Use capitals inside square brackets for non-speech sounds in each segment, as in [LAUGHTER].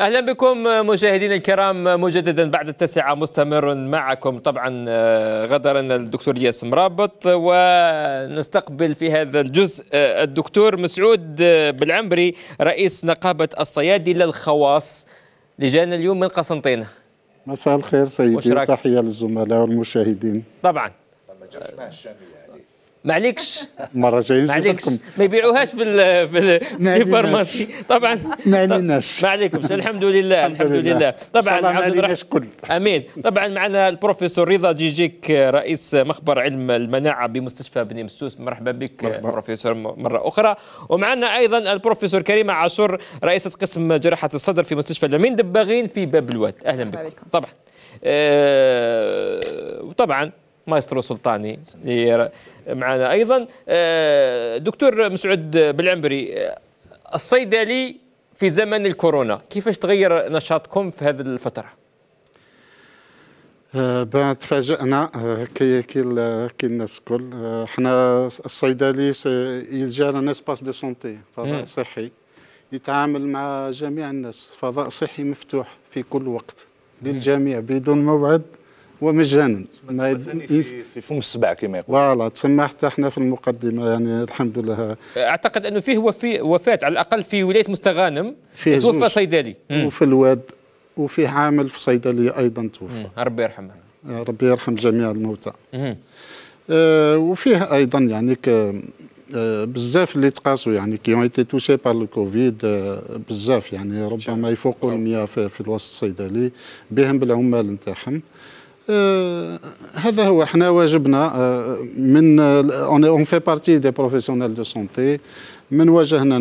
اهلا بكم مشاهدينا الكرام مجددا بعد التسعه مستمر معكم طبعا آه، غدرا الدكتور ياس مرابط ونستقبل في هذا الجزء آه، الدكتور مسعود آه، بالعمري رئيس نقابه الصيادله الخواص لجانا اليوم من قسنطينه مساء الخير سيدي تحيه للزملاء والمشاهدين طبعا ما معليكش مره جايين معليكش ما يبيعوهاش بال في الفارماسي طبعا ما عليناش ما عليكمش الحمد لله الحمد لله طبعا عبد الرحمن امين طبعا معنا البروفيسور رضا جيجيك رئيس مخبر علم المناعه بمستشفى بني مسوس مرحبا بك مرحبا. بروفيسور مره اخرى ومعنا ايضا البروفيسور كريمه عاشور رئيسه قسم جراحه الصدر في مستشفى لمين دباغين في باب الواد اهلا بكم طبعا آه وطبعا مايسترو سلطاني اللي معنا ايضا آه، دكتور مسعود بالعنبري الصيدلي آه، في زمن الكورونا كيفاش تغير نشاطكم في هذه الفتره آه، تفاجئنا كي كي كي الناس الكل حنا الصيدلي يلجا لنا سباس دو سونتي فضاء صحي يتعامل مع جميع الناس فضاء صحي مفتوح في كل وقت للجميع بدون موعد ومجانا ما يس... في فم السبع كما يقول فوالا تسمى حتى احنا في المقدمه يعني الحمد لله اعتقد انه فيه وفي وفاه على الاقل في ولايه مستغانم فيه توفى صيدلي وفي الواد وفي عامل في صيدليه ايضا توفى ربي يرحمه ربي يرحم جميع الموتى آه وفيه ايضا يعني آه، بزاف اللي تقاسوا يعني كي ايتي توشي بار الكوفيد بزاف يعني ربما يفوقوا 100 في الوسط الصيدلي بهم بالعمال نتاعهم آه، هذا هو احنا واجبنا آه، من اون في بارتي دي بروفيسيونيل دو سونتي من واجهنا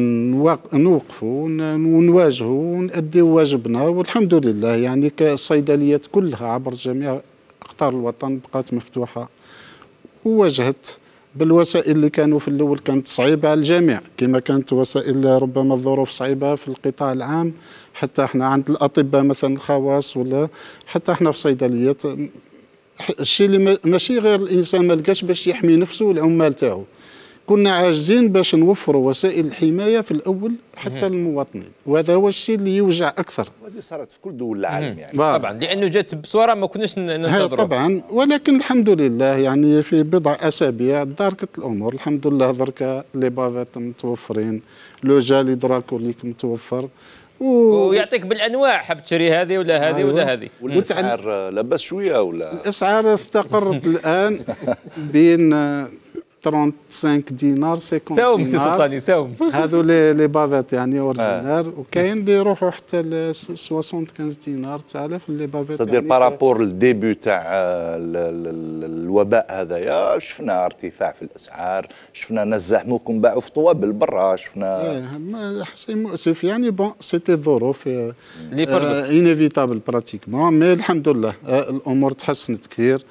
نوقفوا ونواجهوا ونأديو واجبنا والحمد لله يعني كالصيدليات كلها عبر جميع اقطار الوطن بقات مفتوحه وواجهت بالوسائل اللي كانوا في الاول كانت صعيبه على الجميع كما كانت وسائل ربما الظروف صعيبه في القطاع العام حتى احنا عند الاطباء مثلا الخواص ولا حتى احنا في الصيدليات الشيء اللي ماشي غير الانسان ما لقاش باش يحمي نفسه والعمال تاعو كنا عاجزين باش نوفروا وسائل الحمايه في الاول حتى للمواطنين وهذا هو الشيء اللي يوجع اكثر وهذه صارت في كل دول العالم يعني طبعا, لانه جات بصوره ما كناش ننتظروا طبعا ولكن الحمد لله يعني في بضع اسابيع داركت الامور الحمد لله دركا لي بافات متوفرين لو جال هيدراكوليك متوفر و... ويعطيك بالانواع حاب تشري هذه ولا هذه أيوة. ولا هذه والاسعار لاباس شويه ولا الاسعار استقرت الان بين 35 دينار 50 ساوم سي سلطاني ساوم هذو لي لي بافيت يعني اوردينار [LAUGHS] آه. وكاين اللي يروحوا حتى ل 75 دينار تالف لي بافيت سادير يعني بارابور الديبي تاع الوباء هذايا شفنا ارتفاع في الاسعار شفنا ناس زحموكم باعوا في طوابل برا شفنا إيه، حسي مؤسف يعني بون سيتي ظروف اللي آه، فرضت انيفيتابل براتيكمون مي الحمد لله آه، الامور تحسنت كثير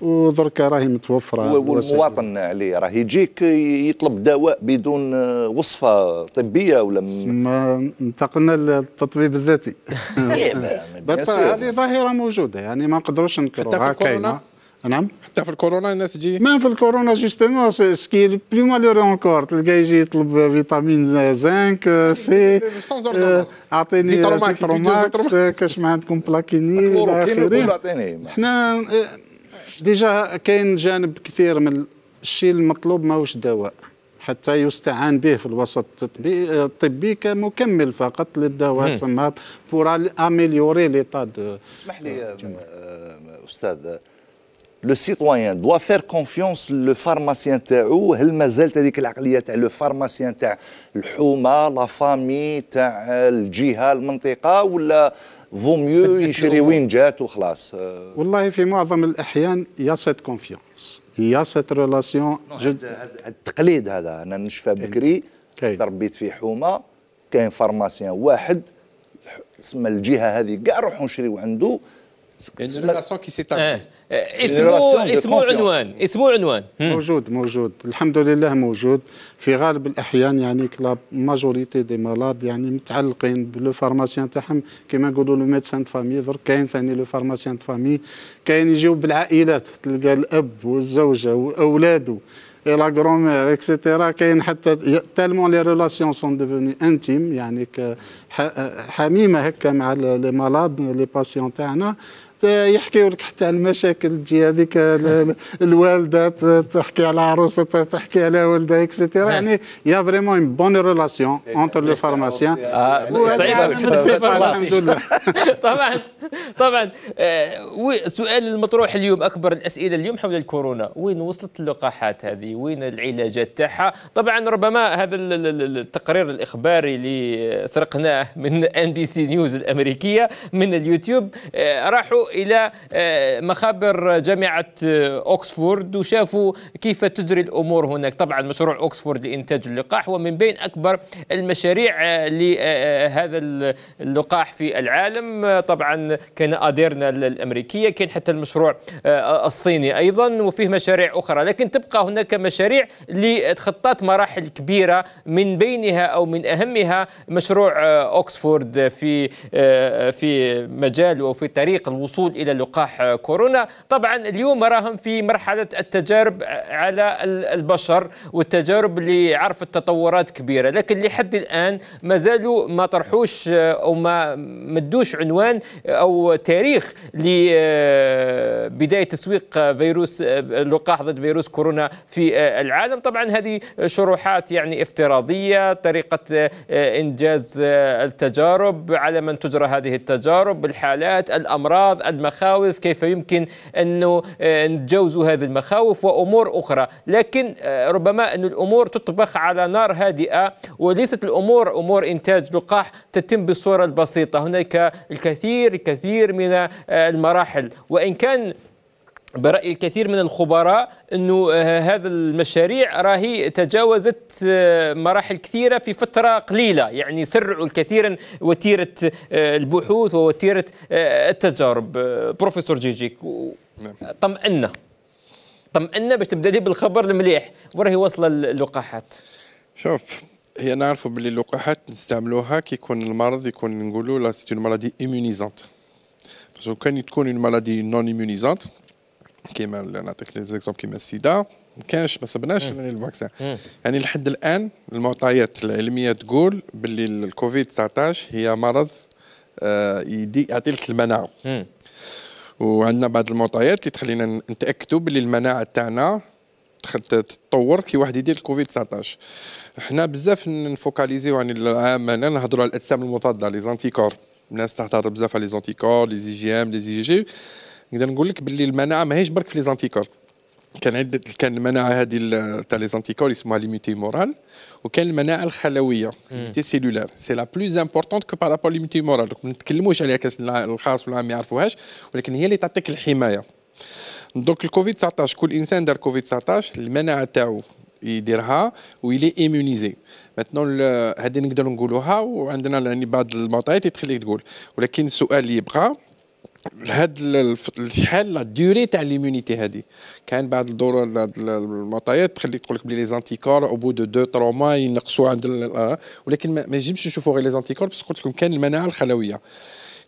ودرك راهي متوفره والمواطن عليه راه يجيك يطلب دواء بدون وصفه طبيه ولا ما انتقلنا للتطبيب الذاتي [LAUGHS] إيه، [LAUGHS] هذه ظاهره موجوده يعني ما نقدروش نكروها كاينه نعم حتى في الكورونا الناس تجي ما في الكورونا جوستومون سكي بلو مالور اونكور تلقى يجي يطلب فيتامين زنك إيه، سي إيه، اعطيني سيتروماكس كاش ما عندكم بلاكيني احنا حنا ديجا كاين جانب كثير من الشيء المطلوب ماهوش دواء حتى يستعان به في الوسط الطبي كمكمل فقط للدواء تسمى بور اميليوري ليطاد اسمح لي آه، آه، استاذ لو سيتوان دوا فير كونفيونس لو فارماسيان تاعو هل مازال هذيك العقليه تاع لو فارماسيان تاع الحومه لا فامي تاع الجهه المنطقه ولا فو ميو يشري وين جات وخلاص والله في معظم الاحيان يا سيت كونفيونس يا سيت ريلاسيون التقليد هذا انا نشفى بكري تربيت في حومه كاين فارماسيان واحد اسم الجهه هذه كاع روحوا نشريو عنده يعني ريلاسيون كي اسمه اسمه عنوان اسمه عنوان موجود موجود الحمد لله موجود في غالب الاحيان يعني كلا ماجوريتي دي مالاد يعني متعلقين بلو فارماسيان تاعهم كيما نقولوا لو ميدسان دو فامي درك كاين ثاني لو فارماسيان دو فامي كاين يجيو بالعائلات تلقى الاب والزوجه واولاده لا la اكسيتيرا كاين حتى تالمون لي ريلاسيون سون ديفوني انتيم يعني حميمة هكا مع لي مالاد لي باسيون تاعنا يحكيوا لك حتى على المشاكل تجي هذيك [LAUGHS] الوالده تحكي على عروسه تحكي على ولدها اكسترا نعم. يعني يا فريمون اون بون ريلاسيون اونتر لو فارماسيان صعيبه الحمد لله طبعا طبعا السؤال آه، المطروح اليوم اكبر الاسئله اليوم حول الكورونا وين وصلت اللقاحات هذه وين العلاجات تاعها طبعا ربما هذا التقرير الاخباري اللي سرقناه من ان بي سي نيوز الامريكيه من اليوتيوب آه، راحوا إلى آه، مخابر جامعة آه، أوكسفورد وشافوا كيف تجري الأمور هناك طبعا مشروع أوكسفورد لإنتاج اللقاح ومن بين أكبر المشاريع آه، لهذا اللقاح في العالم طبعا كان أديرنا الأمريكية كان حتى المشروع الصيني أيضا وفيه مشاريع أخرى لكن تبقى هناك مشاريع لتخطات مراحل كبيرة من بينها أو من أهمها مشروع أوكسفورد في في مجال وفي طريق الوصول الوصول الى لقاح كورونا طبعا اليوم راهم في مرحله التجارب على البشر والتجارب اللي عرفت تطورات كبيره لكن لحد الان ما زالوا ما طرحوش او ما مدوش عنوان او تاريخ لبدايه تسويق فيروس لقاح ضد فيروس كورونا في العالم طبعا هذه شروحات يعني افتراضيه طريقه انجاز التجارب على من تجرى هذه التجارب الحالات الامراض المخاوف كيف يمكن أن آه، نتجاوز هذه المخاوف وأمور أخرى لكن آه، ربما أن الأمور تطبخ على نار هادئة وليست الأمور أمور إنتاج لقاح تتم بالصورة البسيطة هناك الكثير الكثير من آه، المراحل وإن كان برأي الكثير من الخبراء أنه آه، هذا المشاريع راهي تجاوزت آه، مراحل كثيرة في فترة قليلة يعني سرعوا كثيرا وتيرة آه، البحوث ووتيرة التجارب بروفيسور جيجيك طمئنا نعم. طمئنا باش تبدا لي بالخبر المليح وراهي واصلة اللقاحات شوف هي نعرفوا باللي اللقاحات نستعملوها كي يكون المرض يكون نقولوا لا سيت اون مالادي ايمونيزونت باسكو كان تكون اون مالادي نون ايمونيزونت كيما نعطيك لي زيكزومبل كيما السيدا ما كانش ما صبناش الفاكسان يعني لحد الان المعطيات العلميه تقول باللي الكوفيد 19 هي مرض آه، يدي يعطي لك المناعه وعندنا بعض المعطيات اللي تخلينا نتاكدوا باللي المناعه تاعنا تتطور كي واحد يدير الكوفيد 19 حنا بزاف نفوكاليزيو عن يعني العامه نهضروا على الاجسام المضاده لي زانتيكور الناس تهضر بزاف على لي زانتيكور لي زي جي ام لي زي جي نقدر نقول لك باللي المناعه ماهيش برك في لي زانتيكور كان عده كان المناعه هذه تاع لي زانتيكور ليميتي مورال وكان المناعه الخلويه تي سيلولار سي لا بلوز امبورطونت كو بارابور مورال دونك ما نتكلموش عليها كاس الخاص ولا ما يعرفوهاش ولكن هي اللي تعطيك الحمايه دونك الكوفيد 19 كل انسان دار كوفيد 19 المناعه تاعو يديرها ويلي ايمونيزي ماتنون هذه نقدر نقولوها وعندنا يعني بعض المعطيات اللي تخليك تقول ولكن السؤال اللي يبقى هاد الحال لا ديوري تاع ليمونيتي هادي كاين بعض الدور المعطيات تخليك تقول لك بلي لي زانتيكور او بو دو دو ترو ما ينقصوا عند آه. ولكن ما نجمش نشوفوا غير لي زانتيكور بس قلت لكم كان المناعه الخلويه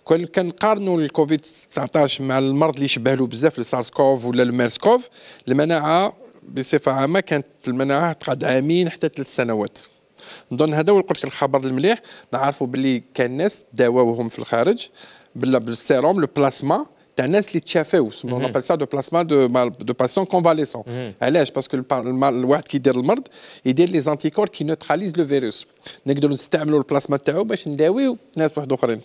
كان كنقارنوا الكوفيد 19 مع المرض اللي شبه له بزاف السارس كوف ولا الميرس كوف المناعه بصفه عامه كانت المناعه تقعد عامين حتى ثلاث سنوات نظن هذا هو قلت الخبر المليح نعرفوا بلي كان ناس داواوهم في الخارج le sérum, le plasma, d'un li on mhm. appelle ça le plasma de, de patients convalescents. Mhm. Elle est parce que le mal qui dit le mal, il dit les anticorps qui neutralisent le virus. Nous avons le plasma de la vie, mais nous avons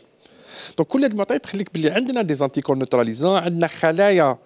دونك euh, mm-hmm. euh, كل هذه المعطيات تخليك باللي عندنا دي زانتيكور نيوتراليزون عندنا خلايا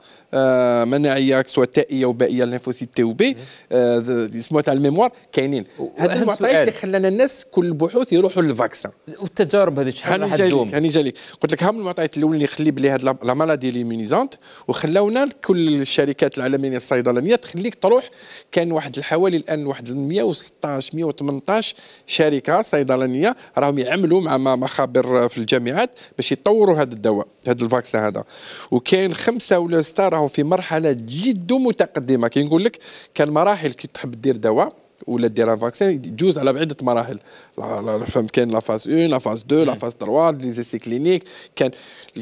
مناعيه سواء تائيه وبائيه الليمفوسيت تي وبي آه يسموها تاع الميموار كاينين هذه المعطيات اللي خلانا الناس كل البحوث يروحوا للفاكسان والتجارب هذه شحال راح تدوم هاني جالي قلت لك هم المعطيات الاول اللي يخلي بلي هاد لا مالادي ليمونيزونت وخلاونا كل الشركات العالميه الصيدلانيه تخليك تروح كان واحد حوالي الان واحد 116 118 شركه صيدلانيه راهم يعملوا مع مخابر في الجامعات باش يطوروا هذا الدواء هذا الفاكسين هذا وكاين خمسه ولا سته راهم في مرحله جد متقدمه كي نقول لك كان مراحل كي تحب دير دواء ولا دير ان فاكسين تجوز على بعده مراحل فهمت كاين لا فاز 1 لا فاز 2 لا فاز 3 لي زيسي كلينيك كان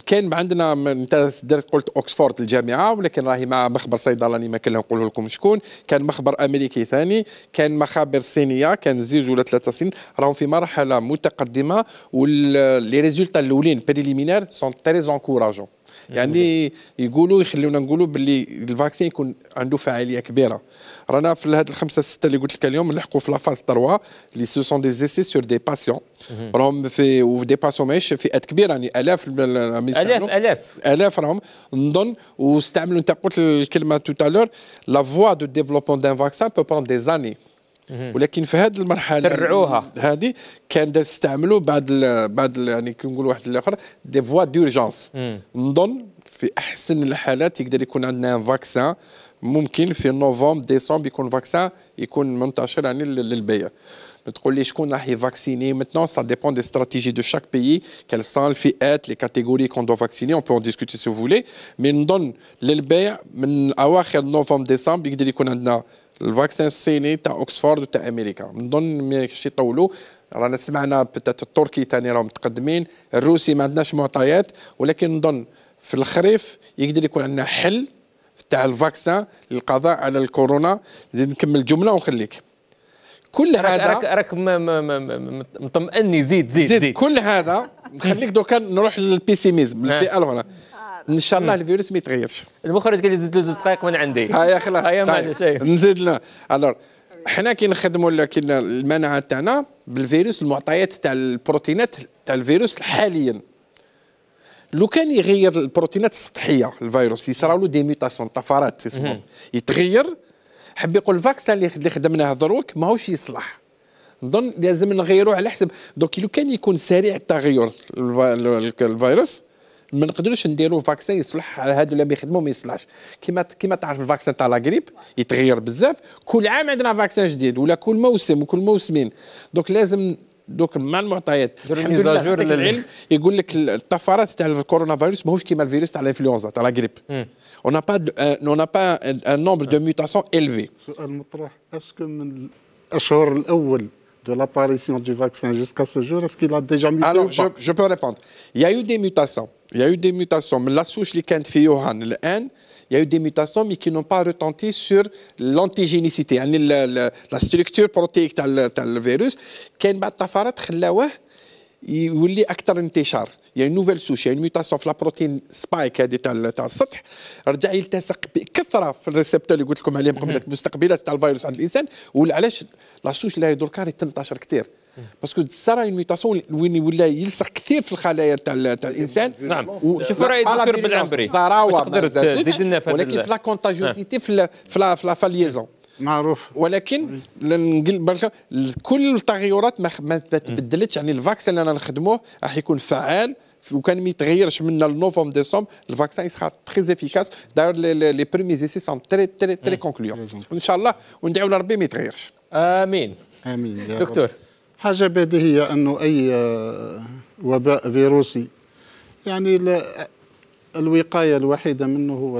كاين عندنا انت درت قلت اوكسفورد الجامعه ولكن راهي مع مخبر صيدلاني ما كان نقول لكم شكون كان مخبر امريكي ثاني كان مخابر صينيه كان زوج ولا ثلاثه سنين راهم في مرحله متقدمه واللي ريزولتا الاولين بريليمينير سون تري انكوراجون يعني يقولوا يخليونا نقولوا باللي الفاكسين يكون عنده فعاليه كبيره رانا في هذه الخمسه سته اللي قلت لك اليوم نلحقوا في لافاز 3 اللي سو سون دي زيسي سور دي باسيون راهم في ودي باسيون ماهيش فئات كبيره يعني الاف الاف الاف الاف راهم نظن واستعملوا انت قلت الكلمه توتالور لا فوا دو ديفلوبمون دان فاكسان بو بروند دي زاني ولكن في هذه المرحله سرعوها هذه كان استعملوا بعض الـ بعض الـ يعني كي نقول واحد الاخر دي فوا دورجونس نظن في احسن الحالات يقدر يكون عندنا ان فاكسان ممكن في نوفمبر ديسمبر يكون فاكسان يكون منتشر يعني للبيع ما لي شكون راح يفاكسيني مثلا سا ديبون دي استراتيجي دو شاك بيي كال سان الفئات لي كاتيغوري كون دو فاكسيني اون بو ديسكوتي سو فولي مي نظن للبيع من اواخر نوفمبر ديسمبر يقدر يكون عندنا الفاكسين الصيني تاع اوكسفورد وتاع امريكا نظن ماشي يطولوا رانا سمعنا بتات التركي تاني راهم متقدمين الروسي ما عندناش معطيات ولكن نظن في الخريف يقدر يكون عندنا حل تاع الفاكسان للقضاء على الكورونا نزيد نكمل جمله ونخليك كل هذا راك راك مطمئني زيد زيد زيد كل هذا [LAUGHS] نخليك دوكا نروح للبيسيميزم اه. الفئه الاولى ان شاء الله الفيروس ما يتغيرش المخرج قال لي زيد له زوج دقائق من عندي هيا خلاص هيا ما طيب، نزيد له الوغ حنا كي نخدموا كي المناعه تاعنا بالفيروس المعطيات تاع البروتينات تاع الفيروس حاليا لو كان يغير البروتينات السطحيه الفيروس يصرا له دي ميوتاسيون طفرات اسمهم يتغير حب يقول الفاكسان اللي خدمناه دروك ماهوش يصلح نظن لازم نغيروه على حسب دونك لو كان يكون سريع التغير الفيروس ما نقدروش نديروا فاكسين يصلح على هادو اللي بيخدموا ما يصلحش كيما كيما تعرف الفاكسين تاع لا غريب يتغير بزاف كل عام عندنا فاكسين جديد ولا كل موسم وكل موسمين دونك لازم دوك مع المعطيات الحمد لله العلم يقول لك الطفرات تاع الكورونا فيروس ماهوش كيما الفيروس تاع الانفلونزا تاع لا غريب اون با اون با ان نومبر دو ميوتاسيون الفي سؤال المطروح اسكو من الاشهر الاول de l'apparition du vaccin jusqu'à ce jour Est-ce qu'il a déjà muté Alors, je, peux répondre. Il y a eu des mutations. Il y a eu des mutations. Mais la souche qui a fait le N, il y a eu des mutations, mais qui n'ont pas retenti sur l'antigénicité, la, structure protéique du virus. il y a eu des mutations, il y il y a une nouvelle souche il y a une mutation في لا بروتين سبايك هذه تاع تاع السطح رجع يلتصق بكثره في الريسبتور اللي قلت لكم عليهم قبل المستقبلات تاع الفيروس عند الانسان وعلاش لا سوش اللي دركا راهي تنتشر كثير باسكو صار اون ميوتاسيون وين ولا يلصق كثير في الخلايا تاع تاع الانسان نعم شوف راي الدكتور بالعنبري تقدر تزيد لنا ولكن في لا كونتاجيوزيتي في لا في لا فاليزون معروف ولكن كل التغيرات ما, ما تبدلتش يعني الفاكسين اللي انا نخدموه راح يكون فعال وكان ما يتغيرش من لنوفمبر ديسمبر الفاكسان يسخى تري افيكاس دار لي بريمي زيسي سون تري تري تري كونكليون ان شاء الله وندعيو لربي ما يتغيرش امين امين دكتور حاجه بديهيه انه اي وباء فيروسي يعني الوقايه الوحيده منه هو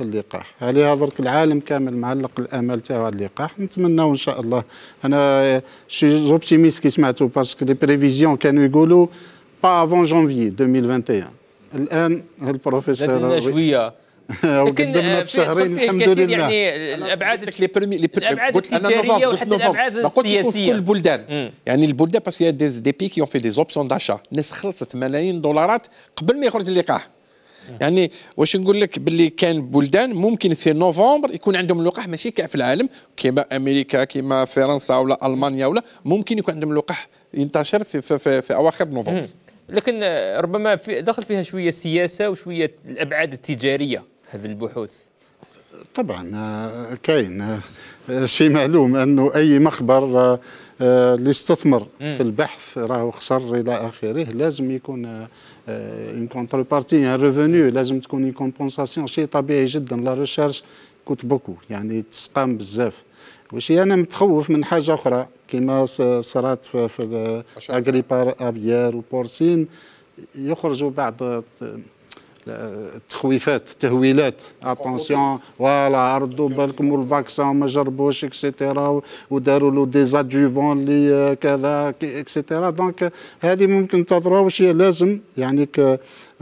اللقاح عليها درك العالم كامل معلق الامل تاعو على اللقاح نتمناو ان شاء الله انا شي زوبتيميست كي سمعتو باسكو دي بريفيزيون كانوا يقولوا با افون جونفي 2021 الان البروفيسور شويه [LAUGHS] لكن آه، بشهرين الحمد لله يعني الابعاد لي بريمي لي الابعاد التجاريه وحتى الابعاد السياسيه كل البلدان يعني البلدان باسكو دي دي بي كي في دي زوبسيون داشا الناس خلصت ملايين دولارات قبل ما يخرج اللقاح يعني واش نقول لك باللي كان بلدان ممكن في نوفمبر يكون عندهم لقاح ماشي كاع في العالم كيما امريكا كيما فرنسا ولا المانيا ولا ممكن يكون عندهم لقاح ينتشر في, في, في, في اواخر نوفمبر لكن ربما في دخل فيها شويه السياسه وشويه الابعاد التجاريه هذه البحوث طبعا آه، كاين آه، شيء معلوم انه اي مخبر آه، اللي استثمر في البحث راهو خسر الى اخره لازم يكون اون كونتر بارتي ان ريفوني لازم تكون اون كومبونساسيون شيء طبيعي جدا لا ريشيرش كوت بوكو يعني تسقام بزاف وشي انا متخوف من حاجه اخرى كما صرات في اغريبار ابيار وبورسين يخرجوا بعض التخويفات التهويلات اتونسيون فوالا ردوا بالكم والفاكسان ما جربوش اكسيتيرا وداروا له دي اللي آه، كذا اكسيتيرا دونك هذه ممكن تضرها واش لازم يعني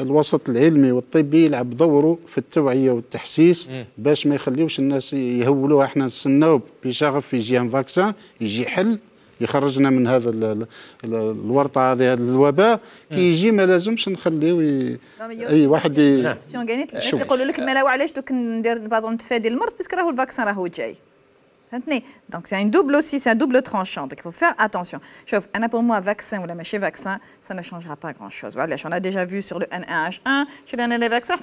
الوسط العلمي والطبي يلعب دوره في التوعيه والتحسيس باش ما يخليوش الناس يهولوها احنا نستناو بشغف يجي ان فاكسان يجي حل يخرجنا من هذا الورطه هذه هذا الوباء كيجي ما لازمش نخليه اي واحد يقولوا لك ما لا وعلاش دوك ندير نتفادي المرض باسكو راهو الفاكسان راهو جاي Donc c'est un double aussi, c'est un double tranchant. Donc il faut faire attention. Chauffe, a pour moi vaccin ou la mâché vaccin, ça ne changera pas grand-chose. Voilà, on a déjà vu sur le N1H1, chez les vaccins,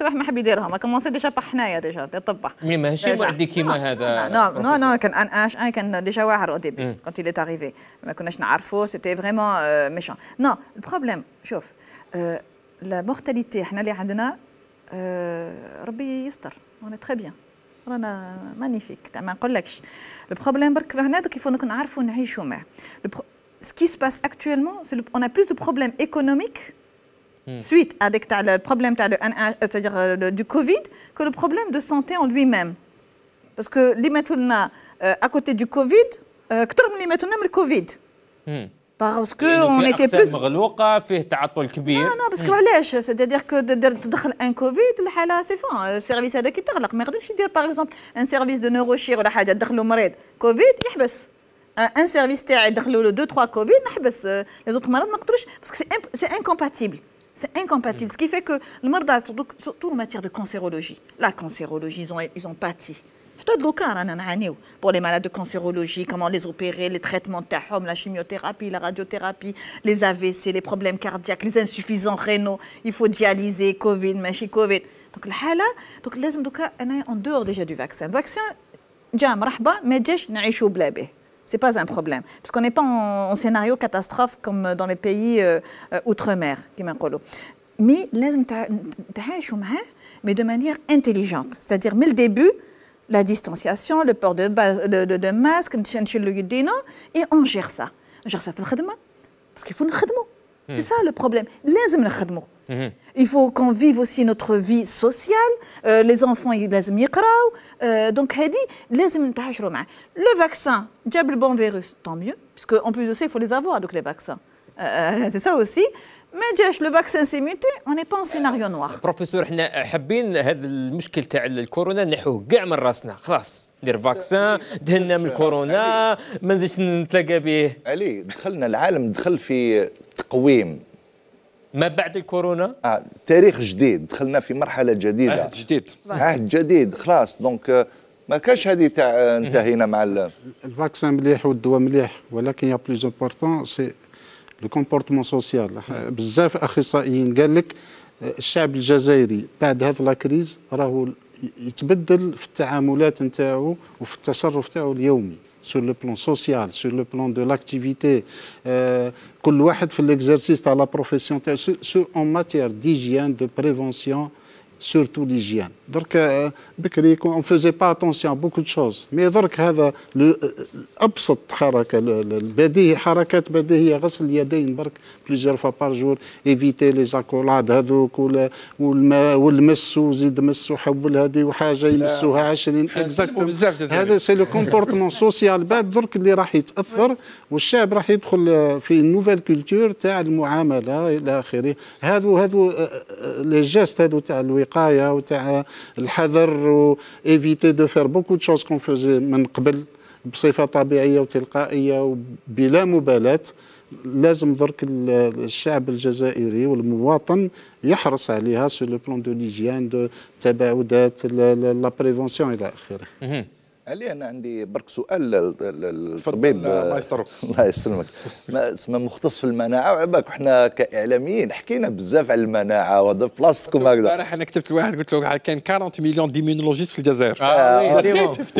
on a commencé déjà par هنايا déjà, تطبع. مي ماشي معدي كيما ça Non, non, non, كان N1H1 كان déjà واعر au début hmm. quand il est arrivé. ما كناش نعرفوا, c'était vraiment euh, méchant. Non, le problème, شوف, euh, la mortalité حنا اللي عندنا On est très bien. رانا مانيفيك Le problème ce qui se passe actuellement, c'est on a plus de problèmes économiques hmm. suite à le problème euh, du Covid, que le problème de santé en lui-même. Parce que euh, à côté du Covid, euh, le Covid. Hmm parce اون était بلوس مغلوقه فيه تعطل كبير لا لا باسكو un Service, كو تدخل ان كوفيد الحاله سي service السيرفيس كي تغلق ما يقدرش يدير باغ اكزومبل ان سيرفيس ولا حاجه C'est incompatible. Ce qui fait que le surtout, en matière de cancérologie, la cancérologie, ils ont pâti. Pour les malades de cancérologie, comment les opérer, les traitements de la chimiothérapie, la radiothérapie, les AVC, les problèmes cardiaques, les insuffisants rénaux, il faut dialyser, Covid, machi Covid. Donc, donc, est en dehors déjà du vaccin. Vaccin, mais c'est pas un problème. Parce qu'on n'est pas en, scénario catastrophe comme dans les pays outre-mer, Mais, mais de manière intelligente. C'est-à-dire, mais le début, la distanciation, le port de, de, de, masque, et on gère ça. On gère ça parce qu'il faut le nous hmm. c'est ça le problème. Hmm. Il faut qu'on vive aussi notre vie sociale. Euh, les enfants, ils doivent euh, Donc, le vaccin, diable bon virus, tant mieux, puisque en plus de ça, il faut les avoir, donc les vaccins. Euh, c'est ça aussi. ما جاش لو فاكسان سيميتي اوني با سيناريو نوار بروفيسور حنا حابين هذا المشكل تاع الكورونا نحوه كاع من راسنا خلاص ندير فاكسان دهنا من الكورونا ما نزيدش نتلاقى به علي دخلنا العالم دخل في تقويم ما بعد الكورونا آه، تاريخ جديد دخلنا في مرحله جديده عهد جديد عهد جديد خلاص دونك آه، ما كاش هذه تاع آه، انتهينا مع الفاكسان مليح والدواء مليح ولكن يا بليز امبورتون سي كومبورتمون سوسيال بزاف اخصائيين قال لك الشعب الجزائري بعد هذا لاكريز راهو يتبدل في التعاملات نتاعو وفي التصرف نتاعو اليومي سور لو بلون سوسيال سور لو بلون دو لاكتيفيتي كل واحد في ليكزرسيس تاع تاعو سو اون ماتيير ديجيان دو بريفونسيون سورتو ليجيان درك بكري كون اون فوزي با اتونسيون بوكو دو شوز مي درك هذا آه، آه، ابسط حركه البديهي حركات بديهيه غسل اليدين برك بليزيور فوا بار جور ايفيتي لي زاكولاد هذوك والمس وزيد مس وحول هذه وحاجه يمسوها 20 اكزاكتوم هذا سي لو كومبورتمون سوسيال بعد درك اللي راح يتاثر والشعب راح يدخل آه، في نوفيل كولتور تاع المعامله الى اخره هذو هذو لي جيست هذو تاع الوقايه الوقايه وتاع الحذر وايفيتي دو فير بوكو دو شوز كون فوزي من قبل بصفه طبيعيه وتلقائيه وبلا مبالاه لازم درك الشعب الجزائري والمواطن يحرص عليها سو لو بلون دو ليجيان دو التباعدات لا بريفونسيون الى اخره علي انا عندي برك سؤال للطبيب الله يسترك [LAUGHS] الله يسلمك تسمى مختص في المناعه وعلى بالك كاعلاميين حكينا بزاف على المناعه وهذا في بلاصتكم هكذا البارح انا كتبت لواحد قلت له كاين 40 مليون ديمينولوجيست في الجزائر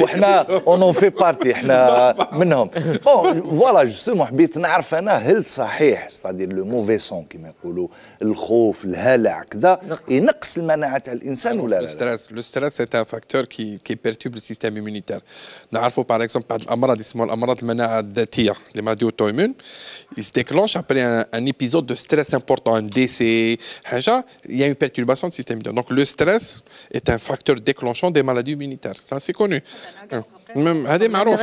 وحنا اون في بارتي حنا منهم بون فوالا جوستومون حبيت نعرف انا هل صحيح ستادير لو موفي سون كما يقولوا الخوف الهلع كذا ينقص المناعه تاع الانسان ولا لا؟ لو ستريس لو ستريس سي ان فاكتور كي كي بيرتوب السيستيم سيستيم ايمونيتير كونسير نعرفوا باغ اكزومبل بعض الامراض يسموها الامراض المناعه الذاتيه لي ماديو تويمون يستيكلونش ابري ان ايبيزود دو ستريس امبورطون ان سي حاجه يا اون بيرتورباسيون سيستيم دونك لو ستريس ايت ان فاكتور ديكلونشون دي مالادي immunitaires سا سي كونو هذه هذا معروف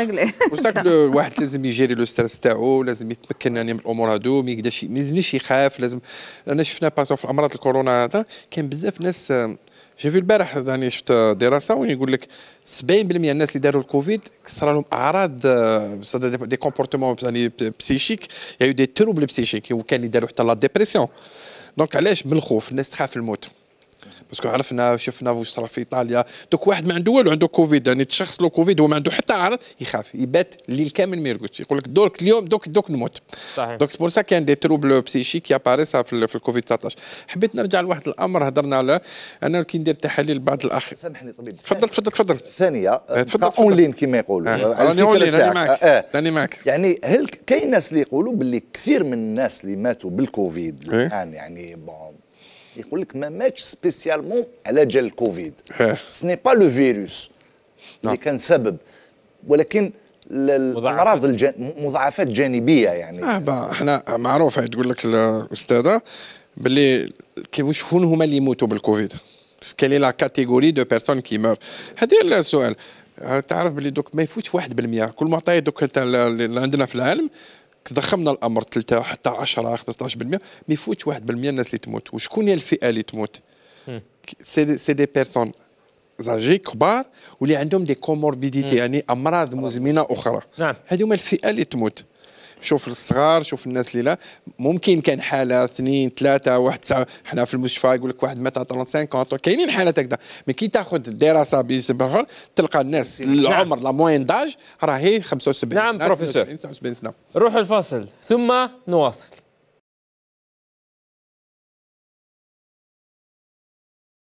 وساك الواحد [LAUGHS] [LAUGHS] لازم يجيري لو ستريس تاعو لازم يتمكن يعني من الامور هادو ما يقدرش ما يخاف لازم انا شفنا باسون في الامراض الكورونا هذا كان بزاف ناس جي في البارح يعني شفت دراسه وين يقول لك 70% الناس اللي داروا الكوفيد صرا لهم اعراض دي آه، كومبورتمون يعني بسيشيك يعني دي تروبل بسيشيك وكان اللي داروا حتى لا ديبرسيون دونك علاش من الخوف الناس تخاف الموت باسكو عرفنا شفنا واش صرا في ايطاليا دوك واحد ما عنده والو عنده كوفيد يعني تشخص له كوفيد هو ما عنده حتى عرض يخاف يبات الليل كامل ما يرقدش يقول لك دورك اليوم دوك دوك نموت صحيح دوك بور سا كان دي تروبل بسيشيك ياباريسا في, في الكوفيد 19 حبيت نرجع لواحد الامر هضرنا عليه انا كي ندير تحاليل بعض الاخ سامحني طبيب تفضل تفضل تفضل ثانيه آه، تفضل اون لين كيما يقولوا راني اون لين راني معك راني آه. معك يعني هل كاين ناس اللي يقولوا باللي كثير من الناس اللي ماتوا بالكوفيد إيه. الان يعني بون يقول لك ما ماتش سبيسيالمون على جال الكوفيد سني با لو فيروس اللي كان سبب ولكن الامراض مضاعفات جانبيه يعني اه با احنا معروف تقول لك الاستاذه باللي كيفاش شكون هما اللي يموتوا بالكوفيد كالي لا كاتيجوري دو بيرسون كي مور هذا السؤال تعرف بلي دوك ما يفوتش 1% كل معطيات دوك عندنا في العالم ضخمنا الامر 3 حتى 10 15% ما يفوتش 1% الناس اللي تموت وشكون هي الفئه اللي تموت سي دي بيرسون زاجي كبار واللي عندهم دي كوموربيديتي يعني امراض مزمنه اخرى نعم هذوما الفئه اللي تموت شوف الصغار شوف الناس اللي لا ممكن كان حاله اثنين ثلاثه واحد تسعه حنا في المستشفى يقول لك واحد مات 35 كاينين حالات هكذا مي كي تاخذ الدراسه بشهر تلقى الناس العمر لا موين داج راهي 75 نعم بروفيسور 79 سنه نروحوا الفاصل ثم نواصل